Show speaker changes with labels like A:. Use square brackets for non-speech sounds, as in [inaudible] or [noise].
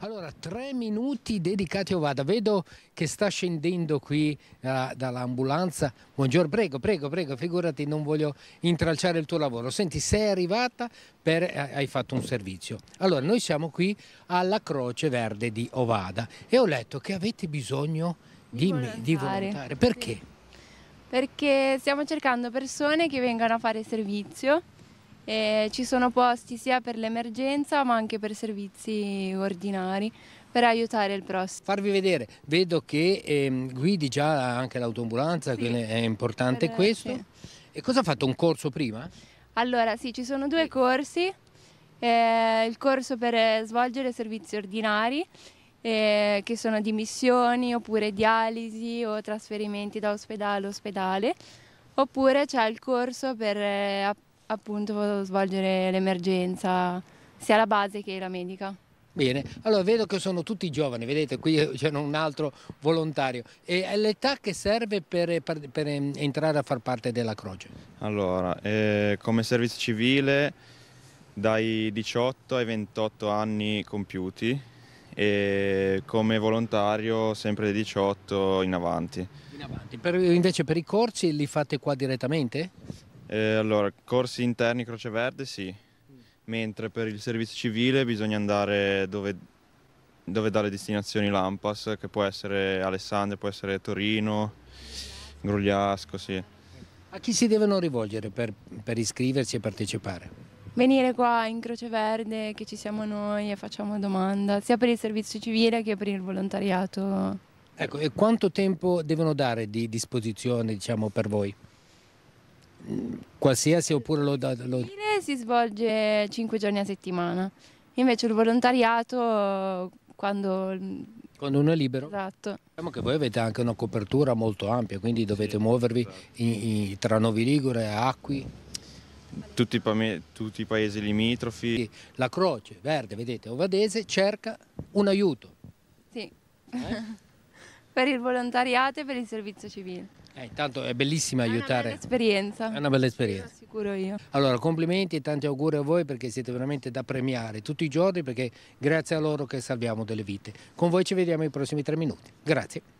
A: Allora, tre minuti dedicati a Ovada. Vedo che sta scendendo qui uh, dall'ambulanza. Buongiorno, prego, prego, prego, figurati, non voglio intralciare il tuo lavoro. Senti, sei arrivata, per, eh, hai fatto un servizio. Allora, noi siamo qui alla Croce Verde di Ovada e ho letto che avete bisogno di, di, di volontari. Perché?
B: Perché stiamo cercando persone che vengano a fare servizio e ci sono posti sia per l'emergenza ma anche per servizi ordinari per aiutare il prossimo. Farvi vedere,
A: vedo che eh, guidi già anche l'autoambulanza, sì. è importante per questo. Sì. E cosa ha fatto, un corso prima?
B: Allora sì, ci sono due corsi, eh, il corso per eh, svolgere servizi ordinari eh, che sono dimissioni oppure dialisi o trasferimenti da ospedale a ospedale oppure c'è il corso per eh, appunto svolgere l'emergenza, sia la base che la medica.
A: Bene, allora vedo che sono tutti giovani, vedete qui c'è un altro volontario. E l'età che serve per, per, per, ehm, entrare a far parte della Croce?
C: Allora, eh, come servizio civile dai 18 ai 28 anni compiuti e come volontario sempre dai 18 in avanti. In
A: avanti. Per, invece per i corsi li fate qua direttamente?
C: Eh, allora, corsi interni Croce Verde sì, mentre per il servizio civile bisogna andare dove, dove dà le destinazioni l'AMPAS, che può essere Alessandria, può essere Torino, Grugliasco, sì.
A: A chi si devono rivolgere per, per iscriversi e partecipare?
B: Venire qua in Croce Verde, che ci siamo noi e facciamo domanda, sia per il servizio civile che per il volontariato.
A: Ecco, e quanto tempo devono dare di disposizione diciamo, per voi? qualsiasi oppure lo dà... Lo...
B: Si svolge 5 giorni a settimana, invece il volontariato quando...
A: Quando uno è libero? Esatto. Diciamo che voi avete anche una copertura molto ampia, quindi dovete sì, muovervi in, esatto. in, tra Novi Ligure, Acqui.
C: Tutti i, tutti i paesi limitrofi. La Croce
A: Verde, vedete, Ovadese, cerca un aiuto.
B: Sì. Eh? [laughs] per il volontariato e per il servizio civile.
A: Eh, intanto è bellissima aiutare. È una bella
B: esperienza. È una bella esperienza. Sicuro io.
A: Allora, complimenti e tanti auguri a voi perché siete veramente da premiare tutti i giorni perché grazie a loro che salviamo delle vite. Con voi ci vediamo nei prossimi tre minuti. Grazie.